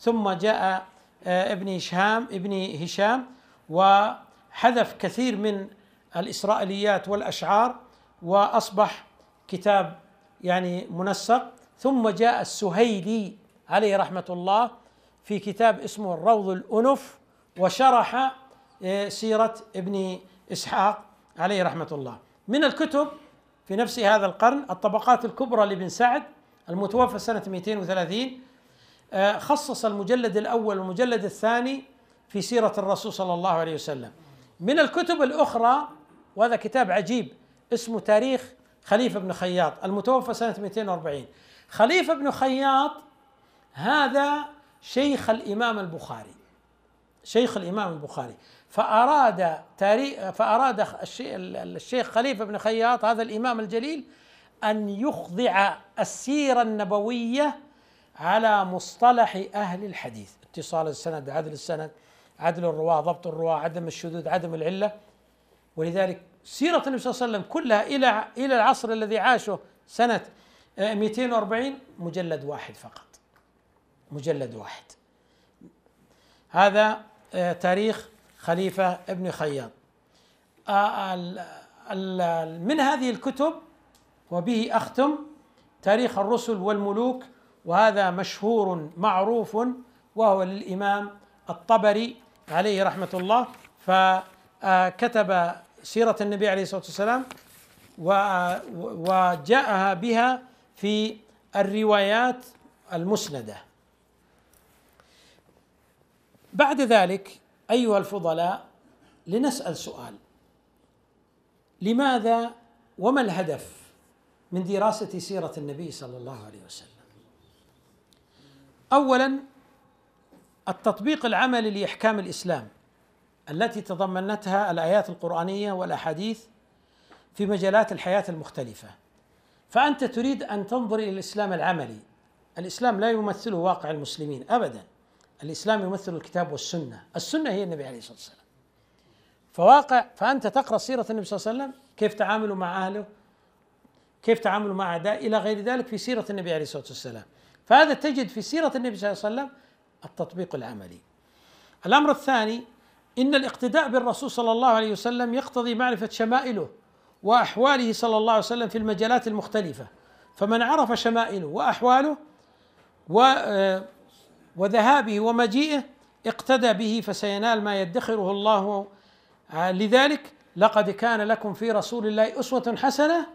ثم جاء آه، ابن هشام ابن هشام وحذف كثير من الإسرائيليات والأشعار وأصبح كتاب يعني منسق ثم جاء السهيلي عليه رحمة الله في كتاب اسمه الروض الأنف وشرح آه، سيرة ابن إسحاق عليه رحمة الله من الكتب في نفس هذا القرن الطبقات الكبرى لابن سعد المتوفى سنة 230 آه، خصص المجلد الاول والمجلد الثاني في سيره الرسول صلى الله عليه وسلم من الكتب الاخرى وهذا كتاب عجيب اسمه تاريخ خليفه بن خياط المتوفى سنه 240 خليفه بن خياط هذا شيخ الامام البخاري شيخ الامام البخاري فاراد تاريخ فاراد الشيخ خليفه بن خياط هذا الامام الجليل ان يخضع السيره النبويه على مصطلح أهل الحديث اتصال السند عدل السند عدل الرواة ضبط الرواة عدم الشذوذ عدم العلة ولذلك سيرة النبي صلى الله عليه وسلم كلها إلى إلى العصر الذي عاشه سنة 240 آه، مجلد واحد فقط مجلد واحد هذا آه، تاريخ خليفة ابن خياط آه، من هذه الكتب وبه أختم تاريخ الرسل والملوك وهذا مشهور معروف وهو للامام الطبري عليه رحمه الله فكتب سيره النبي عليه الصلاه والسلام وجاءها بها في الروايات المسنده بعد ذلك ايها الفضلاء لنسال سؤال لماذا وما الهدف من دراسه سيره النبي صلى الله عليه وسلم اولا التطبيق العملي لاحكام الاسلام التي تضمنتها الايات القرانيه والاحاديث في مجالات الحياه المختلفه فانت تريد ان تنظر الى الاسلام العملي الاسلام لا يمثله واقع المسلمين ابدا الاسلام يمثل الكتاب والسنه السنه هي النبي عليه الصلاه والسلام فواقع فانت تقرا سيره النبي صلى الله عليه وسلم كيف تعامله مع اهله كيف تعامله مع اعدائه الى غير ذلك في سيره النبي عليه الصلاه والسلام فهذا تجد في سيرة النبي صلى الله عليه وسلم التطبيق العملي الأمر الثاني إن الاقتداء بالرسول صلى الله عليه وسلم يقتضي معرفة شمائله وأحواله صلى الله عليه وسلم في المجالات المختلفة فمن عرف شمائله وأحواله و آه، وذهابه ومجيئه اقتدى به فسينال ما يدخره الله آه، لذلك لقد كان لكم في رسول الله أسوة حسنة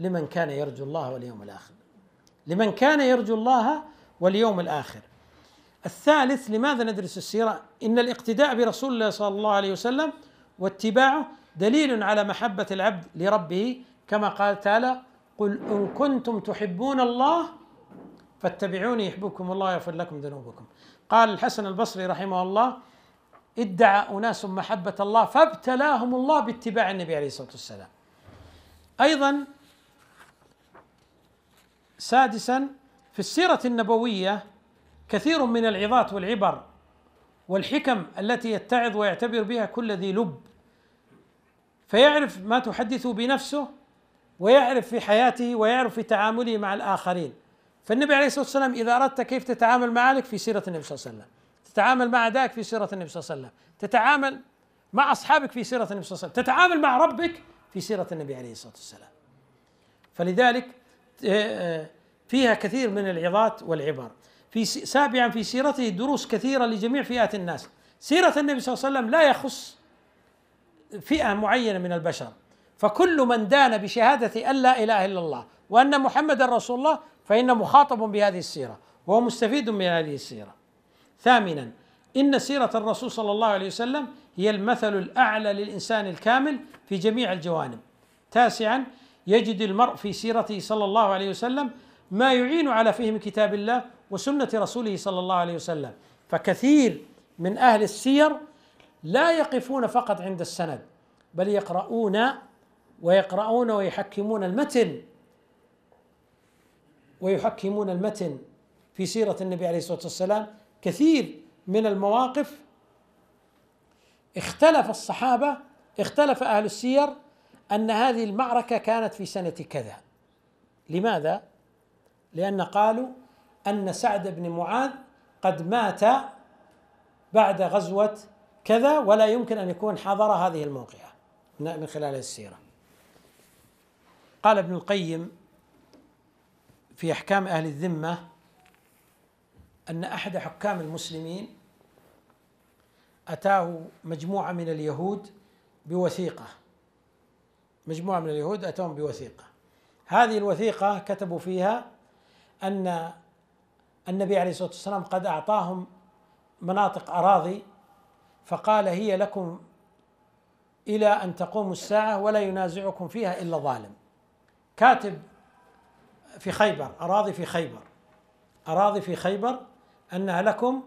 لمن كان يرجو الله واليوم الآخر لمن كان يرجو الله واليوم الاخر. الثالث لماذا ندرس السيره؟ ان الاقتداء برسول الله صلى الله عليه وسلم واتباعه دليل على محبه العبد لربه كما قال تعالى: قل ان كنتم تحبون الله فاتبعوني يحبكم الله يغفر لكم ذنوبكم. قال الحسن البصري رحمه الله: ادعى اناس محبه الله فابتلاهم الله باتباع النبي عليه الصلاه والسلام. ايضا سادسا في السيرة النبوية كثير من العظات والعبر والحكم التي يتعظ ويعتبر بها كل ذي لب فيعرف ما تحدث بنفسه ويعرف في حياته ويعرف في تعامله مع الآخرين فالنبي عليه الصلاة والسلام إذا أردت كيف تتعامل مع عالك في سيرة النبي صلى الله عليه وسلم تتعامل مع أعدائك في سيرة النبي صلى الله عليه وسلم تتعامل مع أصحابك في سيرة النبي صلى الله عليه وسلم تتعامل مع ربك في سيرة النبي عليه الصلاة والسلام فلذلك فيها كثير من العظات والعبر في سابعا في سيرته دروس كثيرة لجميع فئات الناس سيرة النبي صلى الله عليه وسلم لا يخص فئة معينة من البشر فكل من دان بشهادة أن لا إله إلا الله وأن محمد رسول الله فإنه مخاطب بهذه السيرة وهو مستفيد من هذه السيرة ثامنا إن سيرة الرسول صلى الله عليه وسلم هي المثل الأعلى للإنسان الكامل في جميع الجوانب تاسعا يجد المرء في سيرته صلى الله عليه وسلم ما يعين على فهم كتاب الله وسنه رسوله صلى الله عليه وسلم فكثير من اهل السير لا يقفون فقط عند السند بل يقرؤون ويقرؤون ويحكمون المتن ويحكمون المتن في سيره النبي عليه الصلاه والسلام كثير من المواقف اختلف الصحابه اختلف اهل السير ان هذه المعركه كانت في سنه كذا لماذا لان قالوا ان سعد بن معاذ قد مات بعد غزوه كذا ولا يمكن ان يكون حضر هذه الموقعه من خلال السيره قال ابن القيم في احكام اهل الذمه ان احد حكام المسلمين اتاه مجموعه من اليهود بوثيقه مجموعة من اليهود أتوهم بوثيقة هذه الوثيقة كتبوا فيها أن النبي عليه الصلاة والسلام قد أعطاهم مناطق أراضي فقال هي لكم إلى أن تقوم الساعة ولا ينازعكم فيها إلا ظالم كاتب في خيبر أراضي في خيبر أراضي في خيبر أنها لكم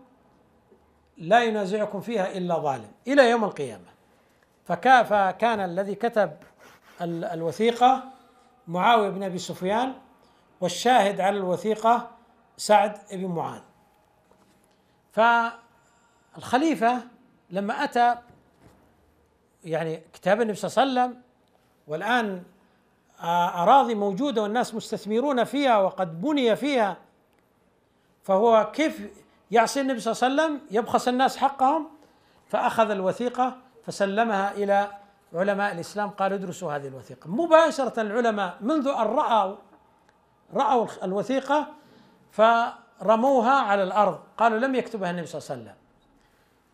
لا ينازعكم فيها إلا ظالم إلى يوم القيامة فكان الذي كتب الوثيقة معاوية بن أبي سفيان والشاهد على الوثيقة سعد بن معاذ فالخليفة لما أتى يعني كتاب النبي صلى الله عليه وسلم والآن أراضي موجودة والناس مستثمرون فيها وقد بني فيها فهو كيف يعصي النبي صلى الله عليه وسلم يبخس الناس حقهم فأخذ الوثيقة فسلمها إلى علماء الإسلام قالوا ادرسوا هذه الوثيقة مباشرة العلماء منذ أن رأوا رأوا الوثيقة فرموها على الأرض قالوا لم يكتبها النبي صلى الله عليه وسلم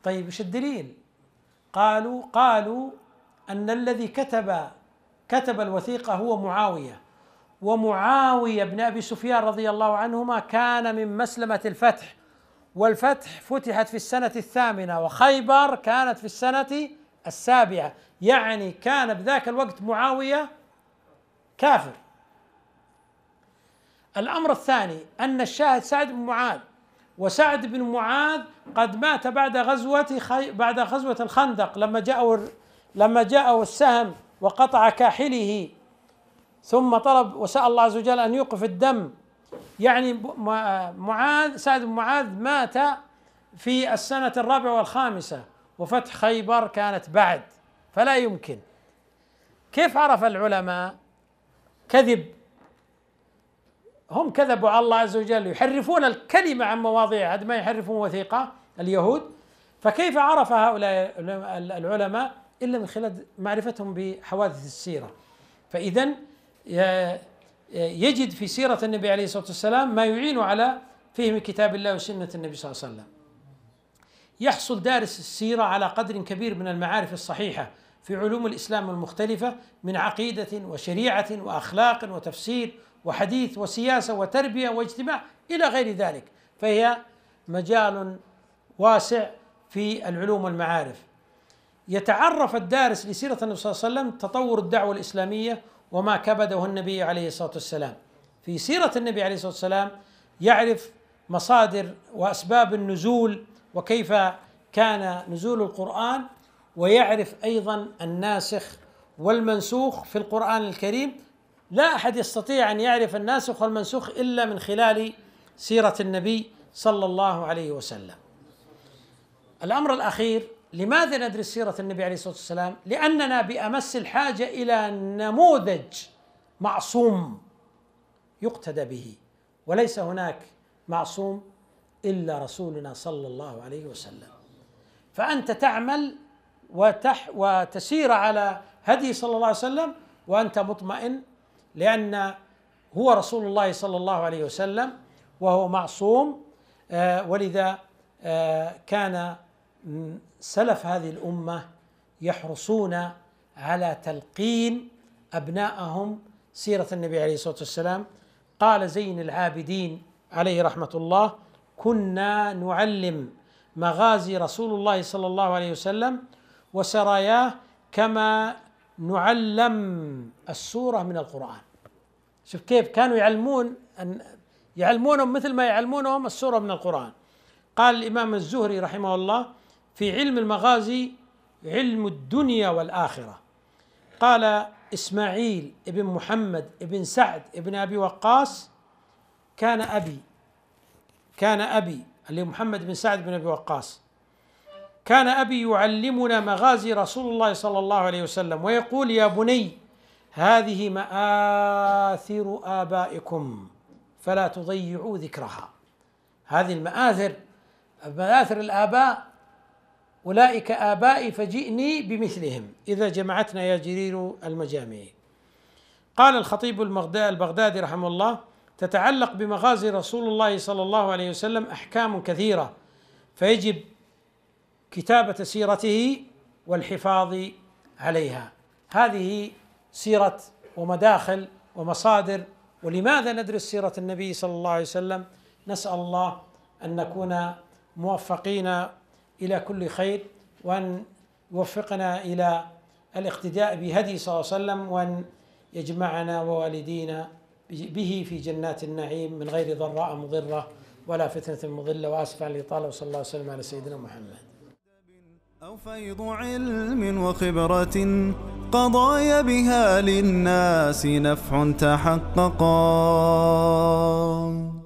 طيب وش الدليل قالوا قالوا أن الذي كتب كتب الوثيقة هو معاوية ومعاوية بن أبي سفيان رضي الله عنهما كان من مسلمة الفتح والفتح فتحت في السنة الثامنة وخيبر كانت في السنة السابعة يعني كان بذاك الوقت معاوية كافر الأمر الثاني أن الشاهد سعد بن معاذ وسعد بن معاذ قد مات بعد غزوة خي بعد غزوة الخندق لما جاءه لما جاءه السهم وقطع كاحله ثم طلب وسأل الله عز وجل أن يوقف الدم يعني معاذ سعد بن معاذ مات في السنة الرابعة والخامسة وفتح خيبر كانت بعد فلا يمكن كيف عرف العلماء كذب هم كذبوا على الله عز وجل يحرفون الكلمة عن مواضيعها هذا ما يحرفون وثيقة اليهود فكيف عرف هؤلاء العلماء إلا من خلال معرفتهم بحوادث السيرة فإذا يجد في سيرة النبي عليه الصلاة والسلام ما يعين على فهم كتاب الله وسنة النبي صلى الله عليه وسلم يحصل دارس السيره على قدر كبير من المعارف الصحيحه في علوم الاسلام المختلفه من عقيده وشريعه واخلاق وتفسير وحديث وسياسه وتربيه واجتماع الى غير ذلك فهي مجال واسع في العلوم والمعارف يتعرف الدارس لسيره النبي صلى الله عليه وسلم تطور الدعوه الاسلاميه وما كبده النبي عليه الصلاه والسلام في سيره النبي عليه الصلاه والسلام يعرف مصادر واسباب النزول وكيف كان نزول القرآن ويعرف أيضا الناسخ والمنسوخ في القرآن الكريم لا أحد يستطيع أن يعرف الناسخ والمنسوخ إلا من خلال سيرة النبي صلى الله عليه وسلم الأمر الأخير لماذا ندرس سيرة النبي عليه الصلاة والسلام؟ لأننا بأمس الحاجة إلى نموذج معصوم يقتدى به وليس هناك معصوم الا رسولنا صلى الله عليه وسلم فانت تعمل وتح وتسير على هدي صلى الله عليه وسلم وانت مطمئن لان هو رسول الله صلى الله عليه وسلم وهو معصوم آه، ولذا آه، كان سلف هذه الامه يحرصون على تلقين ابنائهم سيره النبي عليه الصلاه والسلام قال زين العابدين عليه رحمه الله كنا نعلم مغازي رسول الله صلى الله عليه وسلم وسراياه كما نعلم السوره من القران شوف كيف كانوا يعلمون أن يعلمونهم مثل ما يعلمونهم السوره من القران قال الامام الزهري رحمه الله في علم المغازي علم الدنيا والاخره قال اسماعيل ابن محمد ابن سعد ابن ابي وقاص كان ابي كان أبي اللي محمد بن سعد بن أبي وقاص كان أبي يعلمنا مغازي رسول الله صلى الله عليه وسلم ويقول يا بني هذه مآثر آبائكم فلا تضيعوا ذكرها هذه المآثر مآثر الآباء أولئك آبائي فجئني بمثلهم إذا جمعتنا يا جرير المجامع قال الخطيب البغدادي رحمه الله تتعلق بمغازي رسول الله صلى الله عليه وسلم احكام كثيره فيجب كتابه سيرته والحفاظ عليها هذه سيره ومداخل ومصادر ولماذا ندرس سيره النبي صلى الله عليه وسلم نسال الله ان نكون موفقين الى كل خير وان يوفقنا الى الاقتداء بهدي صلى الله عليه وسلم وان يجمعنا ووالدينا به في جنات النعيم من غير ضراء مضرة ولا فتنة مضلة وأسف على الإطالة وصلى الله وسلم على سيدنا محمد أو فيض علم وخبرة قضايا بها للناس نفع تحققا